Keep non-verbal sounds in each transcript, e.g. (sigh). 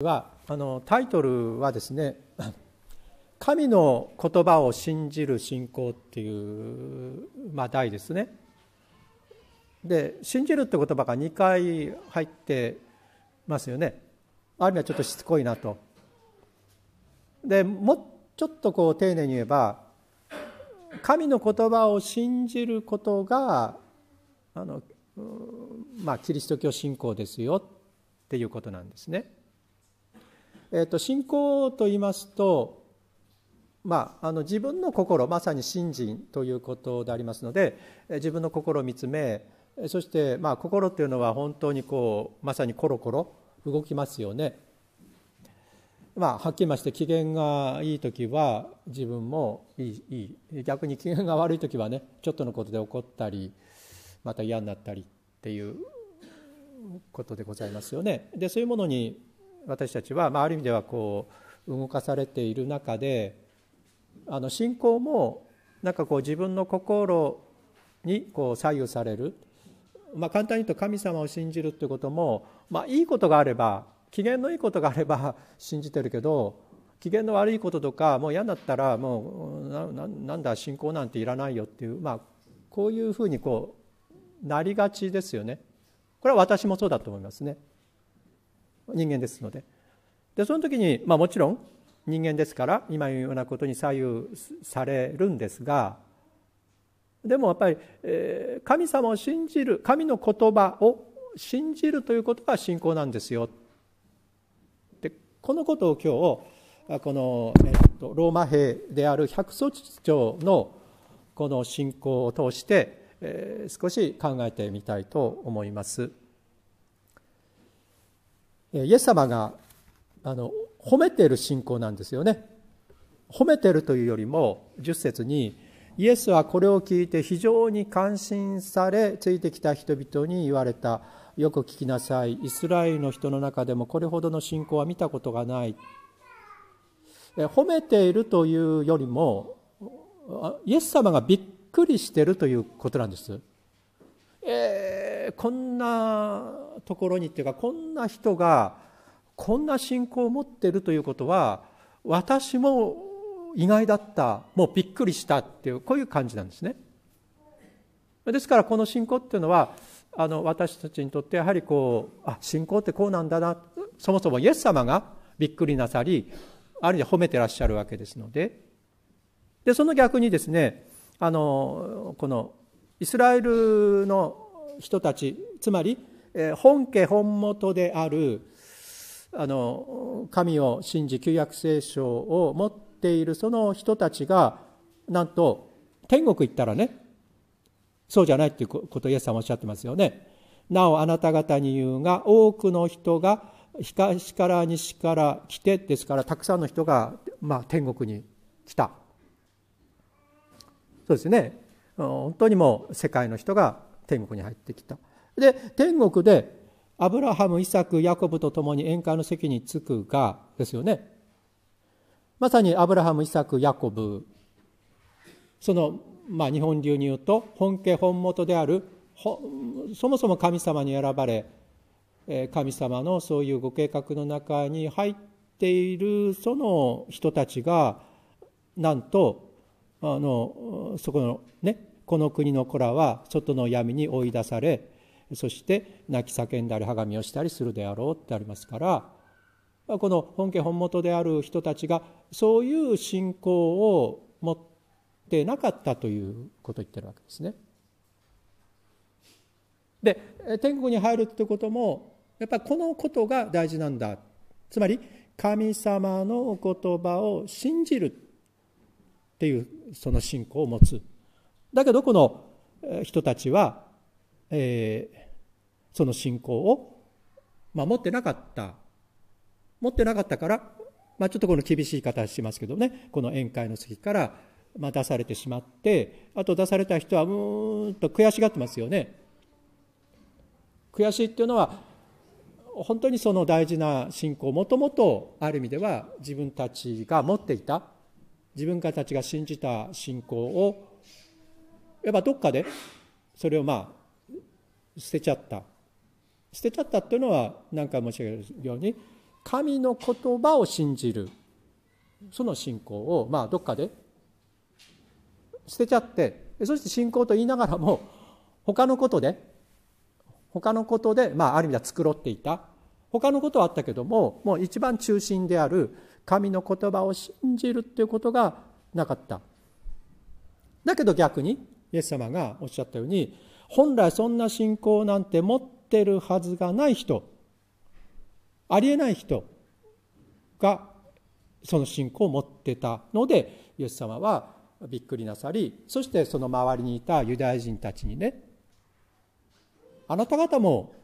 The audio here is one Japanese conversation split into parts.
はあのタイトルはですね「(laughs) 神の言葉を信じる信仰」っていう、まあ、題ですね。で「信じる」って言葉が2回入ってますよね。ある意味はちょっとしつこいなと。でもうちょっとこう丁寧に言えば神の言葉を信じることがあの、まあ、キリスト教信仰ですよっていうことなんですね。えーと、信仰と言いますと、まあ、あの自分の心まさに信心ということでありますので自分の心を見つめそして、まあ、心というのは本当にこうまさにコロコロ動きますよね。まあ、はっきり言いまして機嫌がいい時は自分もいいいい逆に機嫌が悪い時はねちょっとのことで怒ったりまた嫌になったりっていうことでございますよね。でそういうものに私たちは、まあ、ある意味ではこう動かされている中であの信仰もなんかこう自分の心にこう左右される、まあ、簡単に言うと神様を信じるということも、まあ、いいことがあれば機嫌のいいことがあれば (laughs) 信じてるけど機嫌の悪いこととかもう嫌になったらもうなんだ信仰なんていらないよっていう、まあ、こういうふうにこうなりがちですよね。これは私もそうだと思いますね。人間ですのででその時に、まあ、もちろん人間ですから今うようなことに左右されるんですがでもやっぱり、えー、神様を信じる神の言葉を信じるということが信仰なんですよでこのことを今日この、えっと、ローマ兵である百卒長のこの信仰を通して、えー、少し考えてみたいと思います。イエス様があの褒めている信仰なんですよね褒めてるというよりも10節にイエスはこれを聞いて非常に感心されついてきた人々に言われたよく聞きなさいイスラエルの人の中でもこれほどの信仰は見たことがない褒めているというよりもイエス様がびっくりしてるということなんです。えー、こんなところにっていうかこんな人がこんな信仰を持ってるということは私も意外だったもうびっくりしたっていうこういう感じなんですねですからこの信仰っていうのはあの私たちにとってやはりこうあ信仰ってこうなんだなそもそもイエス様がびっくりなさりある意味褒めてらっしゃるわけですのででその逆にですねあのこのイスラエルの人たちつまりえ本家本元であるあの神を信じ旧約聖書を持っているその人たちがなんと天国行ったらねそうじゃないっていうことをイエス様おっしゃってますよね。なおあなた方に言うが多くの人が東から西から来てですからたくさんの人が、まあ、天国に来たそうですね本当にもう世界の人が天国に入ってきたで、天国でアブラハム、イサク、ヤコブと共に宴会の席に着くが、ですよね。まさにアブラハム、イサク、ヤコブ、その、まあ、日本流に言うと、本家本元である、そもそも神様に選ばれ、神様のそういうご計画の中に入っているその人たちが、なんと、あの、そこのね、この国の子らは外の闇に追い出され、そして泣き叫んだり、はがみをしたりするであろうってありますから、この本家本元である人たちが、そういう信仰を持ってなかったということを言ってるわけですね。で、天国に入るってことも、やっぱりこのことが大事なんだ。つまり、神様のお言葉を信じるっていう、その信仰を持つ。だけど、この人たちは、えー、その信仰を、まあ、持ってなかった。持ってなかったから、まあ、ちょっとこの厳しい言い方しますけどね、この宴会の席から、出されてしまって、あと出された人は、うーんと悔しがってますよね。悔しいっていうのは、本当にその大事な信仰もともとある意味では自分たちが持っていた自分たちが信じた信仰をやっぱどっかでそれをまあ捨てちゃった捨てちゃったっていうのは何回申し上げるように神の言葉を信じるその信仰をまあどっかで捨てちゃってそして信仰と言いながらも他のことで他のことでまあある意味では繕っていた他のことはあったけどももう一番中心である神の言葉を信じるっていうことがなかっただけど逆にイエス様がおっしゃったように本来そんな信仰なんて持ってるはずがない人ありえない人がその信仰を持ってたのでイエス様はびっくりなさりそしてその周りにいたユダヤ人たちにねあなた方も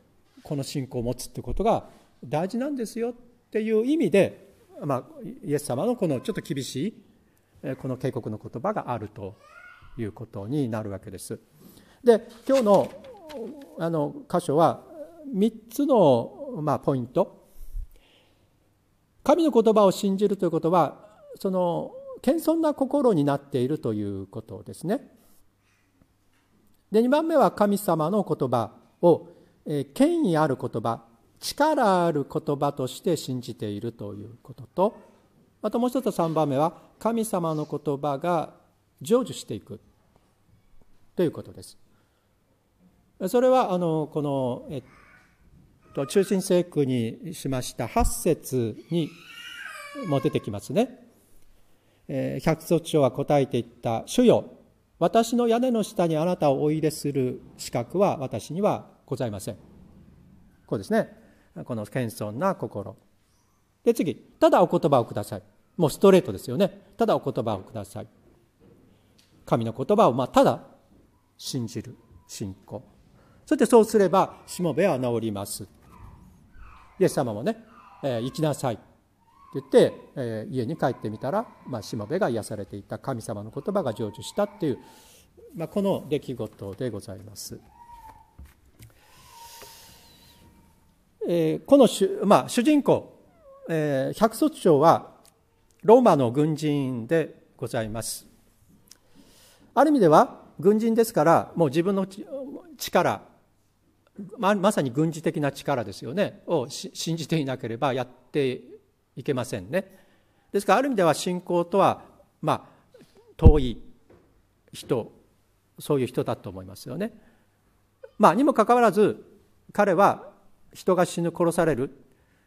この信仰を持つってことが大事なんですよっていう意味で、まあ、イエス様のこのちょっと厳しいこの警告の言葉があるということになるわけです。で今日のあの箇所は3つの、まあ、ポイント神の言葉を信じるということはその謙遜な心になっているということですね。で2番目は神様の言葉を、え権威ある言葉力ある言葉として信じているということとあともう一つ3番目は神様の言葉が成就していくということです。それは、あの、この、えっと、中心聖句にしました8節にも出てきますね。えー、百卒長は答えていった、主よ、私の屋根の下にあなたをお入れする資格は私にはございません。こうですね。この謙遜な心。で、次、ただお言葉をください。もうストレートですよね。ただお言葉をください。神の言葉を、まあ、ただ信じる信仰そしてそうすれば、しもべは治ります。イエス様もね、えー、行きなさい。って言って、えー、家に帰ってみたら、まあ、しもべが癒されていた神様の言葉が成就したっていう、まあ、この出来事でございます。えー、この主,、まあ、主人公、えー、百卒長はローマの軍人でございます。ある意味では軍人ですからもう自分の力ままさに軍事的な力ですよねを信じていなければやっていけませんねですからある意味では信仰とはまあ遠い人そういう人だと思いますよねまあにもかかわらず彼は人が死ぬ殺される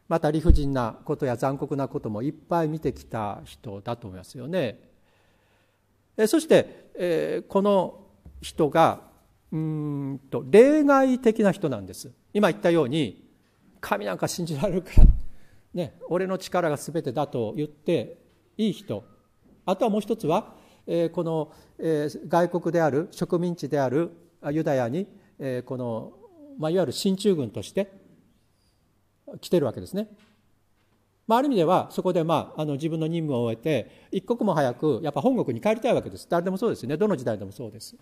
また理不尽なことや残酷なこともいっぱい見てきた人だと思いますよねそしてこの人がうんと例外的な人なんです今言ったように神なんか信じられるから、ね、俺の力が全てだと言っていい人あとはもう一つは、えー、この、えー、外国である植民地であるユダヤに、えー、この、まあ、いわゆる進駐軍として来てるわけですね。まあ、ある意味ではそこで、まあ、あの自分の任務を終えて一刻も早くやっぱ本国に帰りたいわけです誰でもそうですよねどの時代でもそうです。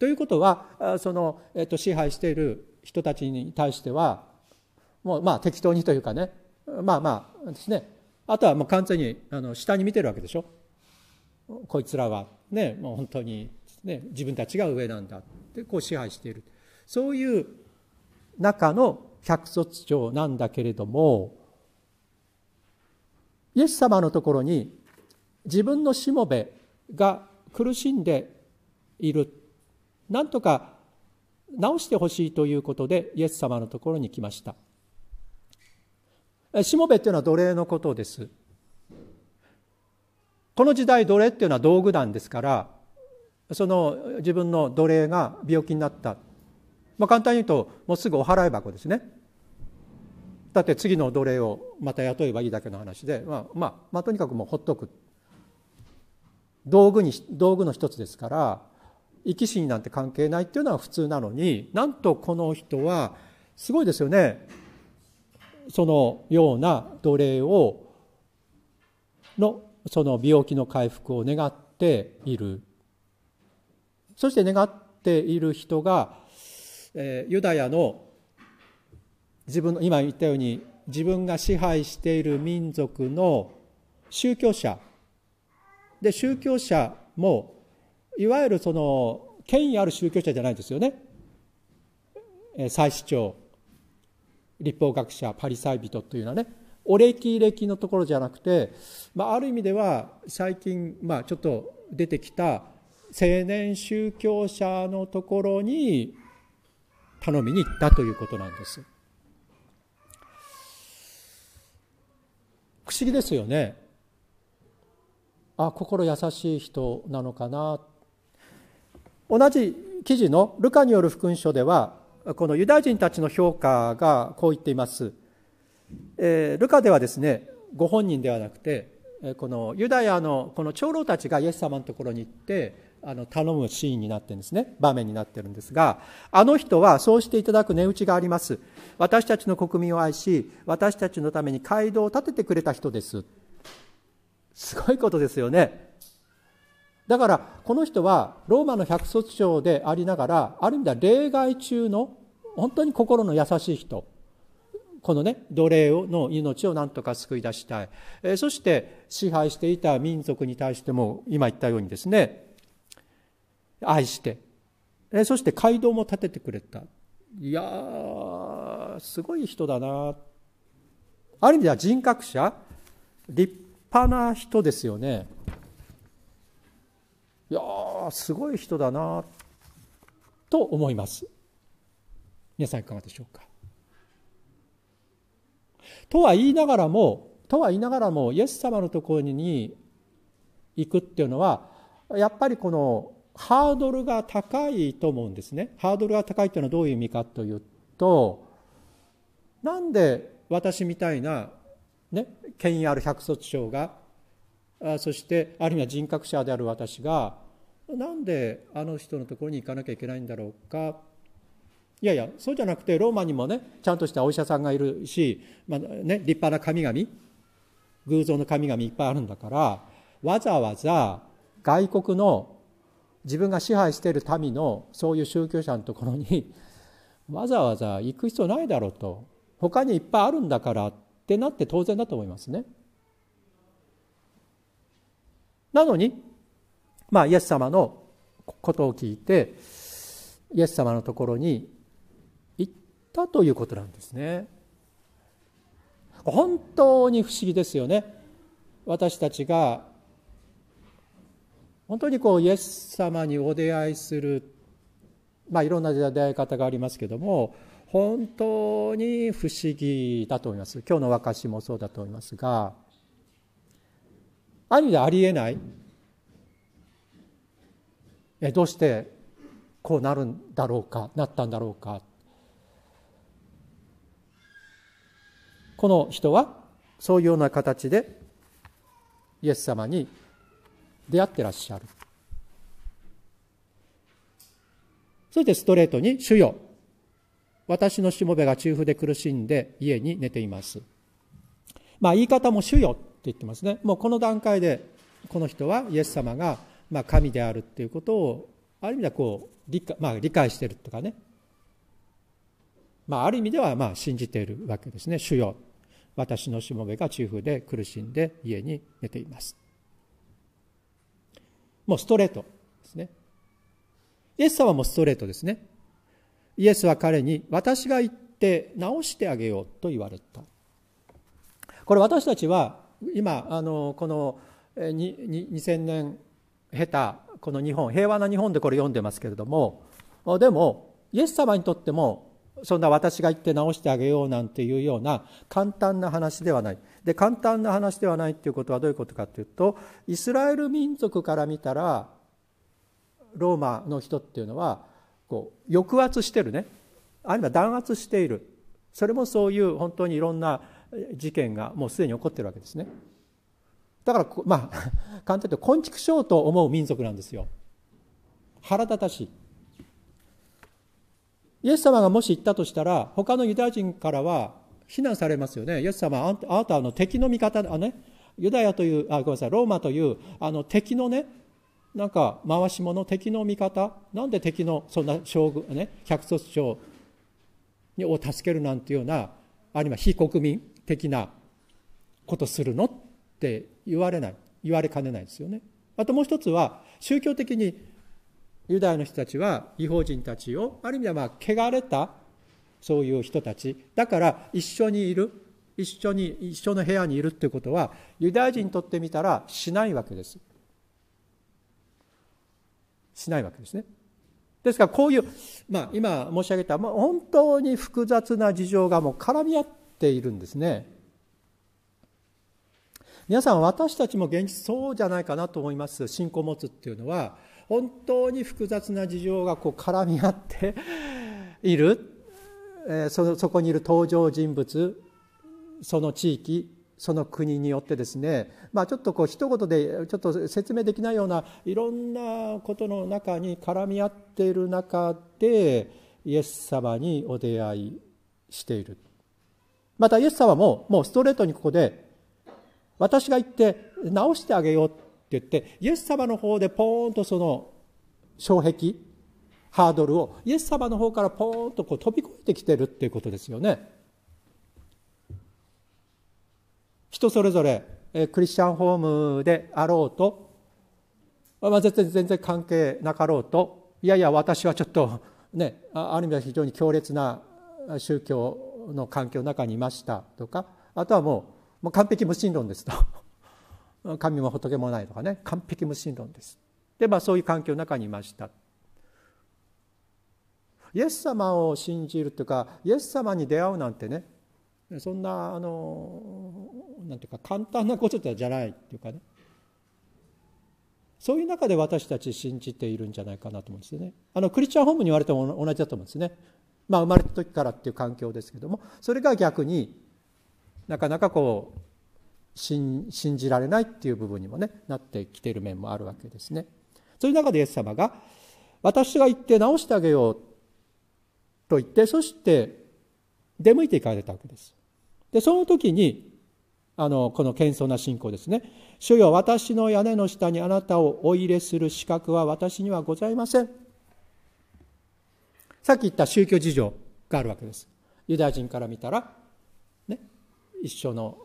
ということはその、えっと、支配している人たちに対してはもうまあ適当にというかねまあまあですねあとはもう完全にあの下に見てるわけでしょこいつらはねもう本当に、ね、自分たちが上なんだってこう支配しているそういう中の百卒長なんだけれどもイエス様のところに自分のしもべが苦しんでいる何とか直してほしいということでイエス様のところに来ましたしもべというのは奴隷のことですこの時代奴隷っていうのは道具団ですからその自分の奴隷が病気になった、まあ、簡単に言うともうすぐお払い箱ですねだって次の奴隷をまた雇えばいいだけの話で、まあまあ、まあ、とにかくもうほっとく道具に道具の一つですから生き死になんて関係ないっていうのは普通なのになんとこの人はすごいですよねそのような奴隷をのその病気の回復を願っているそして願っている人が、えユダヤの自分の今言ったように自分が支配している民族の宗教者で宗教者もいわゆるその権威ある宗教者じゃないですよね祭司長立法学者パリサイ人というのはねお歴歴のところじゃなくて、まあ、ある意味では最近、まあ、ちょっと出てきた青年宗教者のところに頼みに行ったということなんです不思議ですよねあ心優しい人なのかな同じ記事のルカによる福音書ではこのユダヤ人たちの評価がこう言っています、えー、ルカではですねご本人ではなくてこのユダヤのこの長老たちがイエス様のところに行ってあの頼むシーンになってるんですね場面になってるんですがあの人はそうしていただく値打ちがあります私たちの国民を愛し私たちのために街道を建ててくれた人ですすごいことですよねだからこの人はローマの百卒長でありながらある意味では例外中の本当に心の優しい人このね奴隷の命をなんとか救い出したい、えそして支配していた民族に対しても今言ったようにですね愛して、えそして街道も建ててくれたいやーすごい人だなある意味では人格者立派な人ですよねいやーすごい人だなと思います皆さんいかがでしょうかとは言いながらもとは言いながらもイエス様のところに行くっていうのはやっぱりこのハードルが高いと思うんですねハードルが高いというのはどういう意味かというとなんで私みたいな、ね、権威ある百卒長がそしてあるいは人格者である私がなんであの人のところに行かなきゃいけないんだろうかいやいやそうじゃなくてローマにもねちゃんとしたお医者さんがいるし、まあ、ね、立派な神々偶像の神々いっぱいあるんだからわざわざ外国の自分が支配している民のそういう宗教者のところにわざわざ行く必要ないだろうと他にいっぱいあるんだからってなって当然だと思いますね。なのに、まあ、イエス様のことを聞いてイエス様のところに行ったということなんですね。本当に不思議ですよね。私たちが本当にこうイエス様にお出会いする、まあ、いろんな出会い方がありますけども本当に不思議だと思います今日の和歌詞もそうだと思いますがあでありえないえどうしてこうなるんだろうかなったんだろうかこの人はそういうような形でイエス様に出会ってらっしゃるそしてストレートに「主よ私のしもべが中風で苦しんで家に寝ています」まあ言い方も「主よ」言ってますねもうこの段階でこの人はイエス様がま神であるっていうことをある意味ではこう理解,、まあ、理解してるとかね、まあ、ある意味ではま信じているわけですね主よ私のしもべが中風で苦しんで家に寝ていますもうストレートですねイエス様もストレートですねイエスは彼に私が行って直してあげようと言われたこれ私たちは今あのこの2000年経たこの日本平和な日本でこれ読んでますけれどもでもイエス様にとってもそんな私が言って直してあげようなんていうような簡単な話ではないで簡単な話ではないっていうことはどういうことかっていうとイスラエル民族から見たらローマの人っていうのはこう抑圧してるねあるいは弾圧しているそれもそういう本当にいろんな事件がもうすでに起こってるわけですねだからまあ (laughs) 簡単に言うと昆虫症と思う民族なんですよ腹立たしいイエス様がもし言ったとしたら他のユダヤ人からは非難されますよねイエス様あなたの敵の味方あねユダヤというあごめんなさいローマというあの敵のねなんか回し者敵の味方なんで敵のそんな将軍ね百卒長を助けるなんていうようなあるいは非国民的なことするのって言われない言われかねないですよねあともう一つは宗教的にユダヤの人たちは違法人たちをある意味ではまあ汚れたそういう人たちだから一緒にいる一緒に一緒の部屋にいるっていうことはユダヤ人にとってみたらしないわけですしないわけですねですからこういう、まあ、今申し上げた、まあ、本当に複雑な事情がもう絡み合っているんですね。皆さん私たちも現実そうじゃないかなと思います信仰を持つっていうのは本当に複雑な事情がこう絡み合っている、えそそこにいる登場人物その地域その国によってですね、まあ、ちょっとこう一言でちょっと説明できないようないろんなことの中に絡み合っている中でイエス様にお出会いしているまたイエス様ももうストレートにここで私が行って直してあげようって言ってイエス様の方でポーンとその障壁ハードルをイエス様の方からポーンとこう飛び越えてきてるっていうことですよね。人それぞれクリスチャンホームであろうと、まあ、全然関係なかろうといやいや私はちょっとねある意味では非常に強烈な宗教の環境の中にいましたとかあとはもうもう完璧無神論ですと (laughs) 神も仏もないとかね完璧無神論ですでまあそういう環境の中にいましたイエス様を信じるというかイエス様に出会うなんてねそんなあのなんていうか簡単なことじゃないっていうかねそういう中で私たち信じているんじゃないかなと思うんですよね。あのクリスチャンホームに言われても同じだと思うんですね。まあ、生まれた時からっていう環境ですけどもそれが逆になかなかこう信じられないっていう部分にもねなってきている面もあるわけですね。そういう中でイエス様が私が行って直してあげようと言ってそして出向いていかれたわけです。でその時にあのこの謙遜な信仰ですね「主よ私の屋根の下にあなたをお入れする資格は私にはございません」さっき言った宗教事情があるわけです。ユダヤ人から見たら、ね、一緒の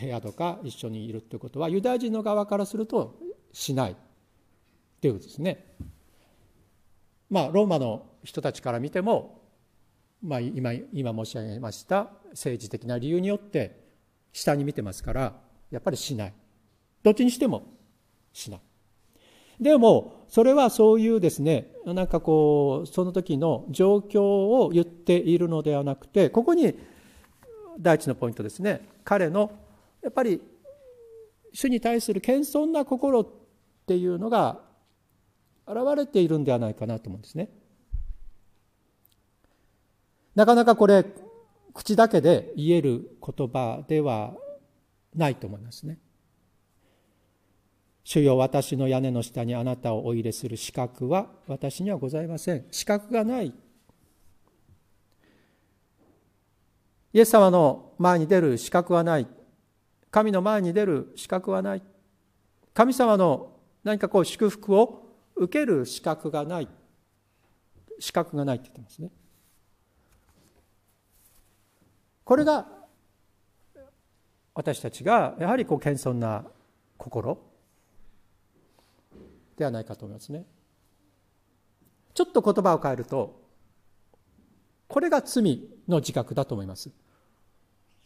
部屋とか一緒にいるってことはユダヤ人の側からするとしないということですね。まあ、ローマの人たちから見ても、まあ、今今申し上げました政治的な理由によって下に見てますからやっぱりしないどっちにしてもしないでも、それはそういうですね、なんかこう、その時の状況を言っているのではなくて、ここに第一のポイントですね、彼のやっぱり主に対する謙遜な心っていうのが現れているんではないかなと思うんですね。なかなかこれ、口だけで言える言葉ではないと思いますね。主よ私の屋根の下にあなたをお入れする資格は私にはございません資格がないイエス様の前に出る資格はない神の前に出る資格はない神様の何かこう祝福を受ける資格がない資格がないって言ってますねこれが私たちがやはりこう謙遜な心ではないかと思いますね。ちょっと言葉を変えると、これが罪の自覚だと思います。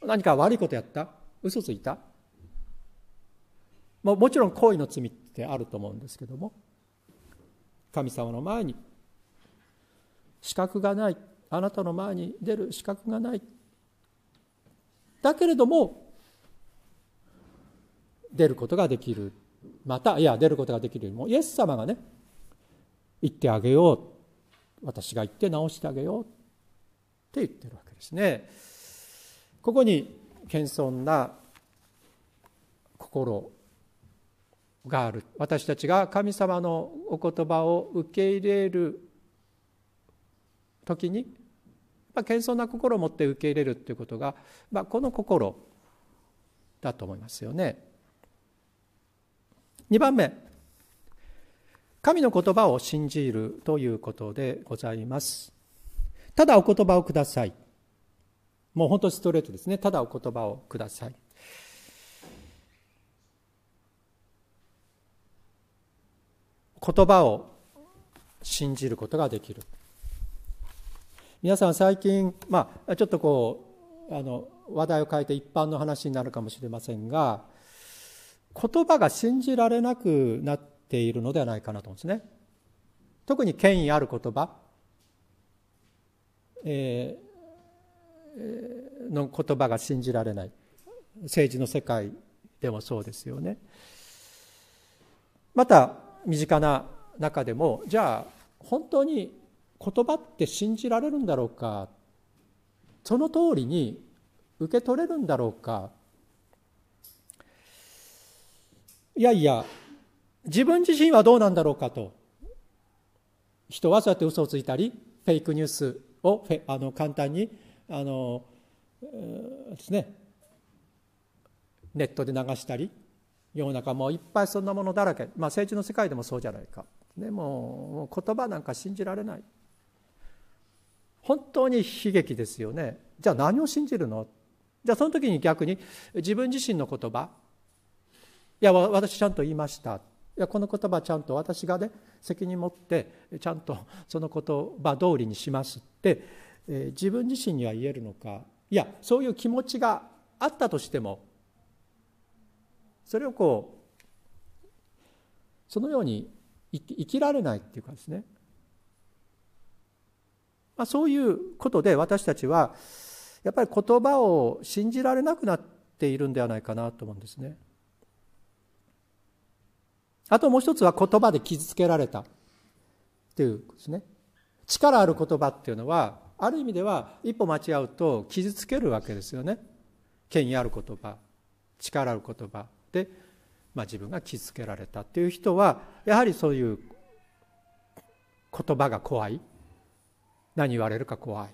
何か悪いことやった嘘ついたももちろん行為の罪ってあると思うんですけども、神様の前に資格がない、あなたの前に出る資格がない。だけれども、出ることができるまたいや出ることができるよりもイエス様がね言ってあげよう私が言って直してあげようって言ってるわけですね。ここに謙遜な心がある私たちが神様のお言葉を受け入れる時にまあ、謙遜な心を持って受け入れるということが、まあ、この心だと思いますよね。2番目、神の言葉を信じるということでございます。ただお言葉をください。もう本当ストレートですね。ただお言葉をください。言葉を信じることができる。皆さん最近、まあ、ちょっとこうあの話題を変えて一般の話になるかもしれませんが言葉が信じられなくなっているのではないかなと思うんですね。特に権威ある言葉、えー、の言葉が信じられない。政治の世界でもそうですよね。また、身近な中でも、じゃあ、本当に言葉って信じられるんだろうか、その通りに受け取れるんだろうかいやいや、自分自身はどうなんだろうかと。人はそうやって嘘をついたり、フェイクニュースをあの簡単に、あの、ですね、ネットで流したり、世の中もういっぱいそんなものだらけ。まあ政治の世界でもそうじゃないか。ね、もう言葉なんか信じられない。本当に悲劇ですよね。じゃあ何を信じるのじゃあその時に逆に自分自身の言葉いや私ちゃんと言いましたいやこの言葉ちゃんと私がね責任持ってちゃんとその言葉通りにしますって、えー、自分自身には言えるのかいやそういう気持ちがあったとしてもそれをこうそのように生きられないっていうかですね、まあ、そういうことで私たちはやっぱり言葉を信じられなくなっているんではないかなと思うんですね。あともう一つは言葉で傷つけられたっていうですね。力ある言葉っていうのは、ある意味では一歩間違うと傷つけるわけですよね。権威ある言葉、力ある言葉で、まあ、自分が傷つけられたっていう人は、やはりそういう言葉が怖い。何言われるか怖い。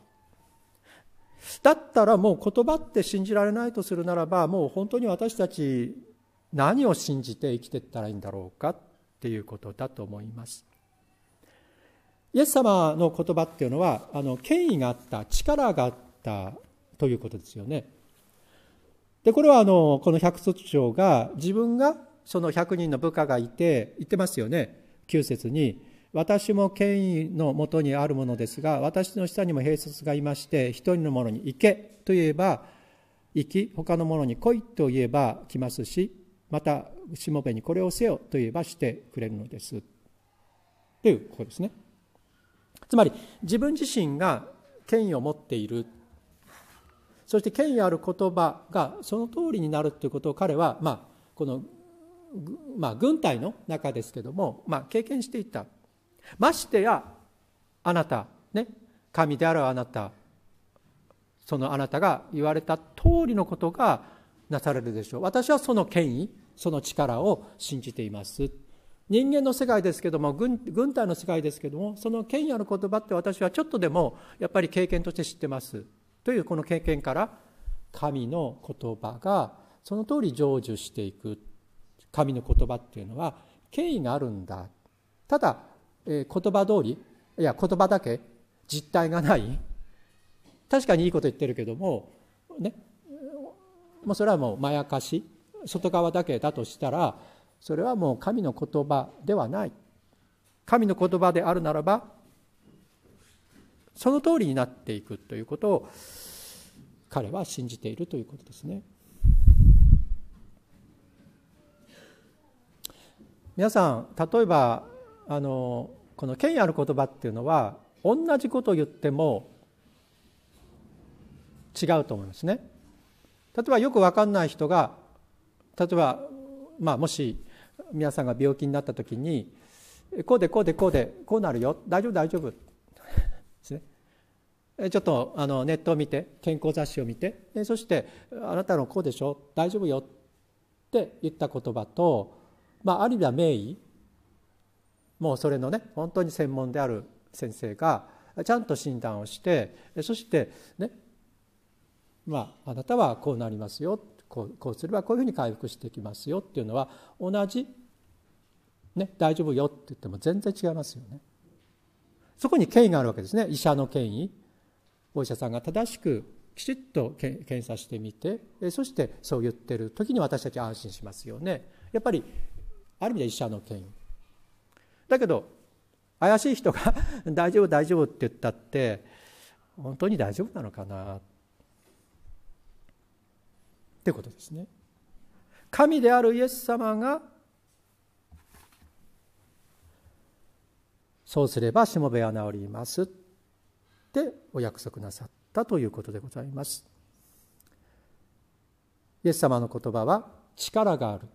だったらもう言葉って信じられないとするならば、もう本当に私たち何を信じて生きていったらいいんだろうかっていうことだと思います。イエス様の言葉っていうのはあの権威があった力があったということですよね。でこれはあのこの百卒長が自分がその100人の部下がいて言ってますよね9節に「私も権威のもとにあるものですが私の下にも併設がいまして一人の者に行け」と言えば行き他の者に来いと言えば来ますしまたしもべにこれをせよと言えばしてくれるのですということですねつまり自分自身が権威を持っているそして権威ある言葉がその通りになるということを彼は、まあ、この、まあ、軍隊の中ですけども、まあ、経験していたましてやあなた、ね、神であるあなたそのあなたが言われた通りのことがなされるでしょう私はその権威その力を信じています人間の世界ですけども軍軍隊の世界ですけどもその権威ある言葉って私はちょっとでもやっぱり経験として知ってますというこの経験から神の言葉がその通り成就していく神の言葉っていうのは権威があるんだただ、えー、言葉通りいや言葉だけ実体がない確かにいいこと言ってるけども、ね、もうそれはもうまやかし外側だけだとしたらそれはもう神の言葉ではない神の言葉であるならばその通りになっていくということを彼は信じているということですね皆さん例えばあのこの権威ある言葉っていうのは同じことを言っても違うと思いますね例えばよく分かんない人が例えば、まあ、もし皆さんが病気になった時にこうでこうでこうでこうなるよ大丈夫大丈夫ですねちょっとあのネットを見て健康雑誌を見てそしてあなたのこうでしょ大丈夫よって言った言葉と、まあ、ある意味は名医もうそれのね本当に専門である先生がちゃんと診断をしてそしてねまあ、あなたはこうなりますよこうこうすればこういうふうに回復していきますよっていうのは同じ、ね、大丈夫よって言っても全然違いますよね。そこに権威があるわけですね医者の権威お医者さんが正しくきちっと検査してみてそしてそう言ってる時に私たち安心しますよねやっぱりある意味で医者の権威だけど怪しい人が「大丈夫大丈夫」って言ったって本当に大丈夫なのかなってってことですね。神であるイエス様がそうすればしもべは治りますってお約束なさったということでございます。イエス様の言葉は力がある。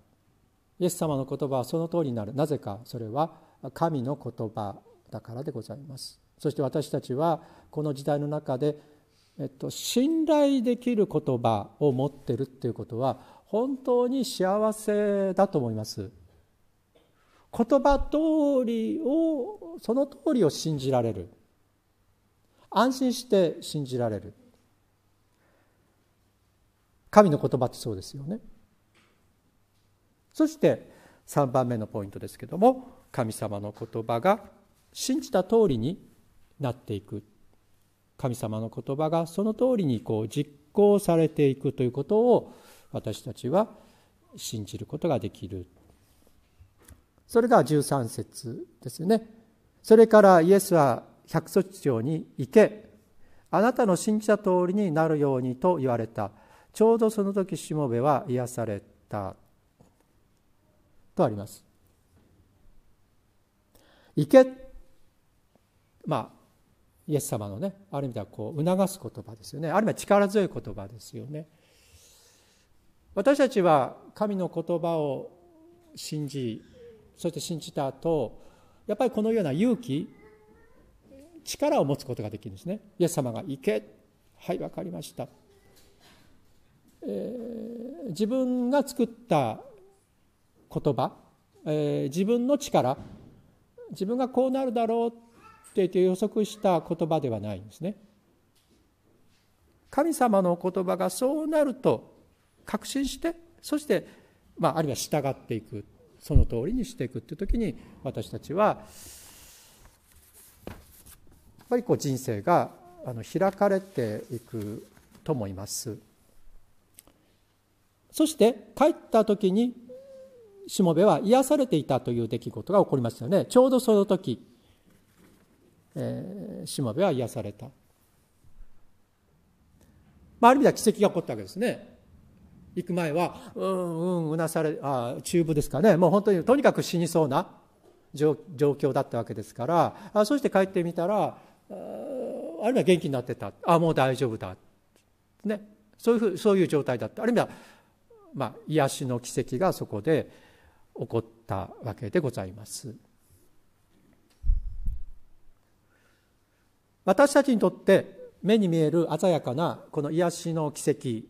イエス様の言葉はその通りになる。なぜかそれは神の言葉だからでございます。そして私たちはこの時代の中でえっと、信頼できる言葉を持ってるっていうことは本当に幸せだと思います言葉通りをその通りを信じられる安心して信じられる神の言葉ってそうですよねそして3番目のポイントですけども神様の言葉が信じた通りになっていく神様の言葉がその通りにこう実行されていくということを私たちは信じることができるそれが13節ですよねそれからイエスは百卒町に行けあなたの信じた通りになるようにと言われたちょうどその時しもべは癒されたとあります行けまあイエス様のねある意味ではこう促す言葉ですよねある意味は力強い言葉ですよね私たちは神の言葉を信じそして信じた後やっぱりこのような勇気力を持つことができるんですねイエス様が「行け」「はい分かりました」えー、自分が作った言葉、えー、自分の力自分がこうなるだろうって予測した言葉ではないんですね。神様の言葉がそうなると確信してそして、まあ、あるいは従っていくその通りにしていくという時に私たちはやっぱりこう人生があの開かれていくと思います。そして帰った時にしもべは癒されていたという出来事が起こりましたよね。ちょうどその時えー、島辺は癒された、まあ、ある意味では奇跡が起こったわけですね行く前はうんうんうなされあ中部ですかねもう本当にとにかく死にそうな状況だったわけですからあそして帰ってみたらああるいは元気になってたあもう大丈夫だ、ね、そういうふうそういう状態だったある意味では、まあ、癒しの奇跡がそこで起こったわけでございます。私たちにとって目に見える鮮やかなこの癒しの奇跡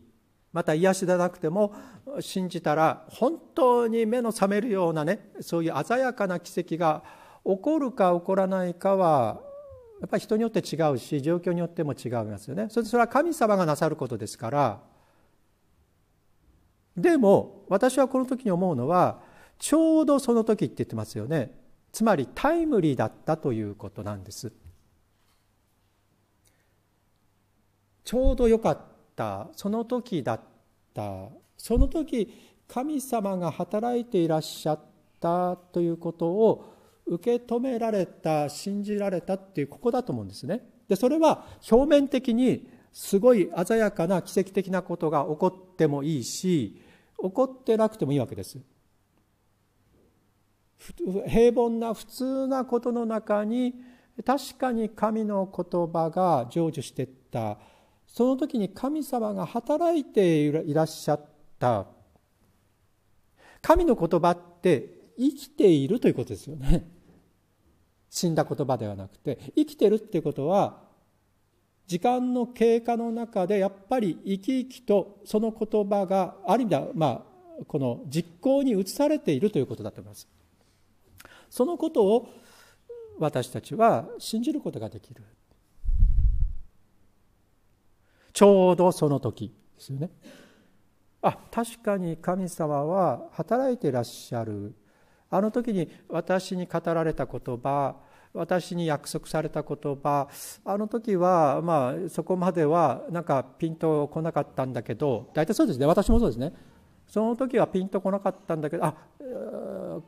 また癒しでなくても信じたら本当に目の覚めるようなねそういう鮮やかな奇跡が起こるか起こらないかはやっぱり人によって違うし状況によっても違いますよねそれそれは神様がなさることですからでも私はこの時に思うのはちょうどその時って言ってますよねつまりタイムリーだったということなんですちょうどよかったその時だったその時神様が働いていらっしゃったということを受け止められた信じられたっていうここだと思うんですねでそれは表面的にすごい鮮やかな奇跡的なことが起こってもいいし起こってなくてもいいわけです平凡な普通なことの中に確かに神の言葉が成就してったその時に神様が働いていらっしゃった神の言葉って生きているということですよね死んだ言葉ではなくて生きてるってことは時間の経過の中でやっぱり生き生きとその言葉がある意味ではまあこの実行に移されているということだと思いますそのことを私たちは信じることができるちょうどその時ですよね。あ確かに神様は働いていらっしゃるあの時に私に語られた言葉私に約束された言葉あの時はまあそこまではなんかピンとこなかったんだけど大体そうですね私もそうですねその時はピンとこなかったんだけどあ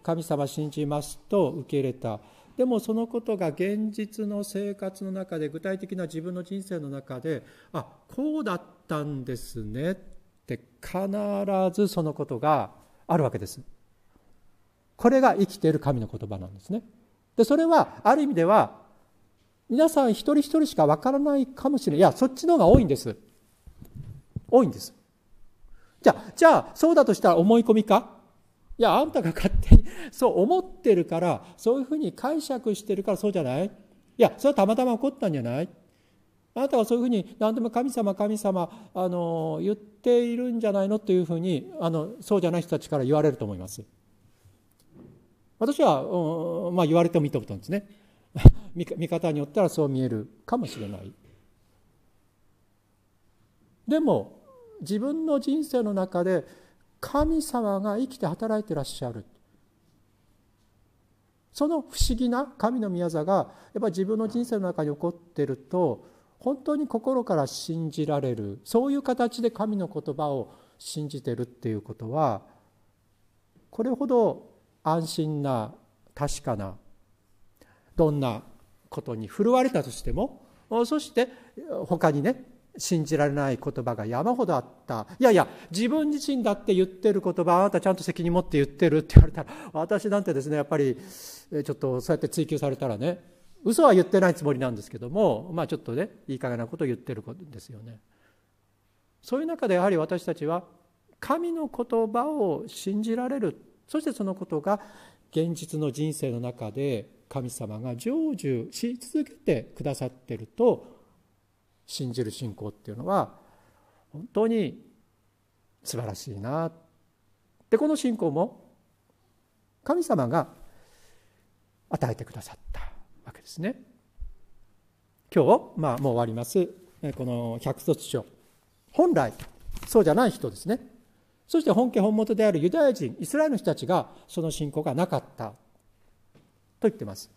神様信じますと受け入れたでもそのことが現実の生活の中で具体的な自分の人生の中であこうだったんですねって必ずそのことがあるわけですこれが生きている神の言葉なんですねでそれはある意味では皆さん一人一人しかわからないかもしれないいやそっちの方が多いんです多いんですじゃあじゃあそうだとしたら思い込みかいやあんたが勝手に (laughs) そう思ってるからそういうふうに解釈してるからそうじゃないいやそれはたまたま起こったんじゃないあなたはそういうふうに何でも神様神様あの言っているんじゃないのというふうにあのそうじゃない人たちから言われると思います。私は、うん、まあ、言われても見たことなんですね (laughs) 見方によったらそう見えるかもしれないでも自分の人生の中で神様が生きて働いてらっしゃるその不思議な神の宮座がやっぱり自分の人生の中に起こってると本当に心から信じられるそういう形で神の言葉を信じてるっていうことはこれほど安心な確かなどんなことに振るわれたとしてもそして他にね信じられない言葉が山ほどあった。いやいや、自分自身だって言ってる言葉、あなたちゃんと責任持って言ってるって言われたら、(laughs) 私なんてですね、やっぱり、ちょっとそうやって追求されたらね、嘘は言ってないつもりなんですけども、まあちょっとね、いい加減なことを言ってることですよね。そういう中でやはり私たちは、神の言葉を信じられる。そしてそのことが、現実の人生の中で神様が成就し続けてくださってると信じる信仰っていうのは本当に素晴らしいなでこの信仰も神様が与えてくださったわけですね。今日、まあ、もう終わりますこの百卒書本来そうじゃない人ですねそして本家本元であるユダヤ人イスラエルの人たちがその信仰がなかったと言ってます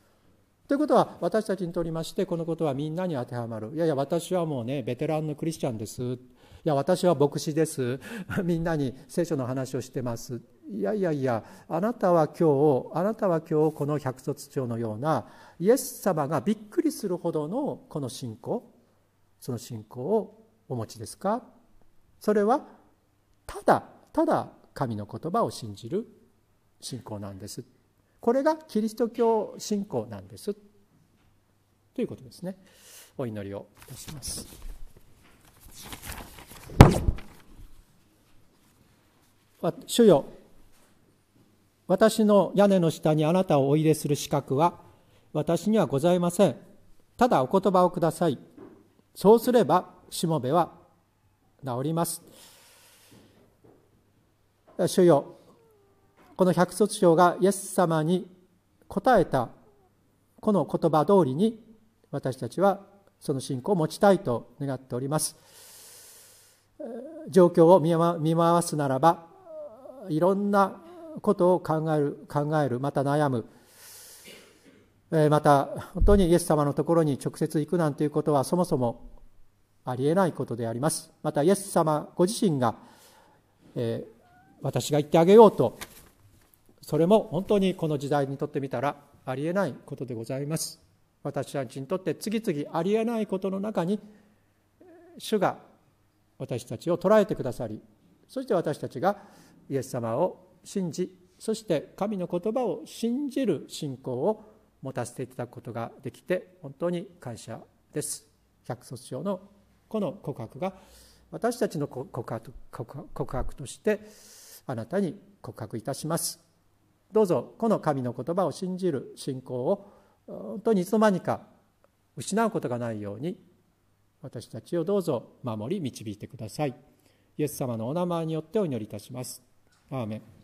ということは私たちにとりましてこのことはみんなに当てはまるいやいや私はもうねベテランのクリスチャンですいや私は牧師です (laughs) みんなに聖書の話をしてますいやいやいやあなたは今日あなたは今日この百卒長のようなイエス様がびっくりするほどのこの信仰その信仰をお持ちですかそれはただただ神の言葉を信じる信仰なんですこれがキリスト教信仰なんですということですねお祈りをいたします主よ私の屋根の下にあなたをお入れする資格は私にはございませんただお言葉をくださいそうすればしもべは治ります主よこの百卒長がイエス様に答えたこの言葉通りに私たちはその信仰を持ちたいと願っております状況を見回すならばいろんなことを考える考えるまた悩むまた本当にイエス様のところに直接行くなんていうことはそもそもありえないことでありますまたイエス様ご自身が、え私が言ってあげようとそれも本当にこの時代にとってみたらありえないことでございます私たちにとって次々ありえないことの中に主が私たちを捉えてくださりそして私たちがイエス様を信じそして神の言葉を信じる信仰を持たせていただくことができて本当に感謝です百卒長のこの告白が私たちの告白としてあなたに告白いたしますどうぞこの神の言葉を信じる信仰を本当にいつの間にか失うことがないように私たちをどうぞ守り導いてくださいイエス様のお名前によってお祈りいたしますアーメン